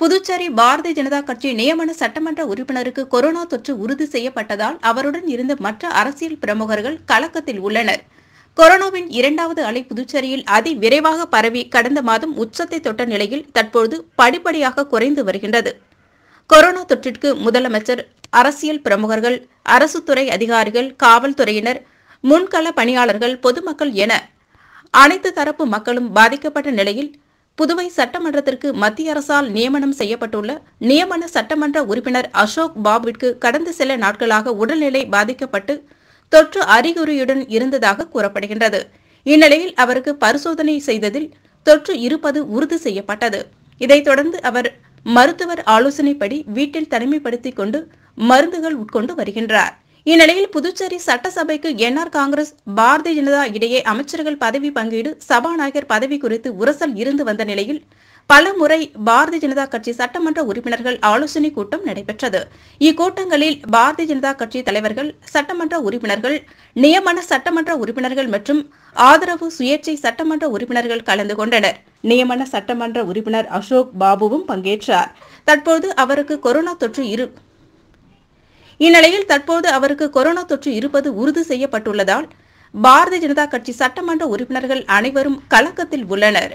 புதுச்சேரி பாரதிய ஜனதா கட்சி நியமன சட்டமன்ற உறுப்பினருக்கு கொரோனா தொற்று உறுதி செய்யப்பட்டதால் அவருடன் இருந்த மற்ற அரசியல் பிரமுகர்கள் கலக்கத்தில் உள்ளனர் கொரோனாவின் இரண்டாவது அலை புதுச்சேரியில் அதி விரைவாக பரவி கடந்த மாதம் உச்சத்தை தொட்ட நிலையில் தற்போது படிப்படியாக குறைந்து வருகின்றது கொரோனா தொற்றிற்கு முதலமைச்சர் அரசியல் பிரமுகர்கள் அரசுத்துறை அதிகாரிகள் காவல்துறையினர் முன்கள பணியாளர்கள் பொதுமக்கள் என அனைத்து தரப்பு மக்களும் பாதிக்கப்பட்ட நிலையில் புதுவை சட்டமன்றத்திற்கு மத்திய அரசால் நியமனம் செய்யப்பட்டுள்ள நியமன சட்டமன்ற உறுப்பினர் அசோக் பாபுவிற்கு கடந்த சில நாட்களாக உடல்நிலை பாதிக்கப்பட்டு தொற்று அறிகுறியுடன் இருந்ததாக கூறப்படுகின்றது இந்நிலையில் அவருக்கு பரிசோதனை செய்ததில் தொற்று இருப்பது உறுதி செய்யப்பட்டது இதைத் தொடர்ந்து அவர் மருத்துவர் ஆலோசனைப்படி வீட்டில் தனிமைப்படுத்திக் கொண்டு மருந்துகள் உட்கொண்டு வருகின்றார் இந்நிலையில் புதுச்சேரி சட்டசபைக்கு என்ஆர் காங்கிரஸ் பாரதிய ஜனதா இடையே அமைச்சர்கள் பதவி பங்கீடு சபாநாயகர் பதவி குறித்து உரசல் இருந்து வந்த நிலையில் பல முறை பாரதிய ஜனதா கட்சி சட்டமன்ற உறுப்பினர்கள் ஆலோசனைக் கூட்டம் நடைபெற்றது இக்கூட்டங்களில் பாரதிய ஜனதா கட்சி தலைவர்கள் சட்டமன்ற உறுப்பினர்கள் நியமன சட்டமன்ற உறுப்பினர்கள் மற்றும் ஆதரவு சுயேட்சை சட்டமன்ற உறுப்பினர்கள் கலந்து கொண்டனர் நியமன சட்டமன்ற உறுப்பினர் அசோக் பாபுவும் பங்கேற்றார் தற்போது அவருக்கு கொரோனா தொற்று இரு இந்நிலையில் தற்போது அவருக்கு கொரோனா தொற்று இருப்பது உறுதி செய்யப்பட்டுள்ளதால் பாரதிய ஜனதா கட்சி சட்டமன்ற உறுப்பினர்கள் அனைவரும் கலக்கத்தில் உள்ளனா்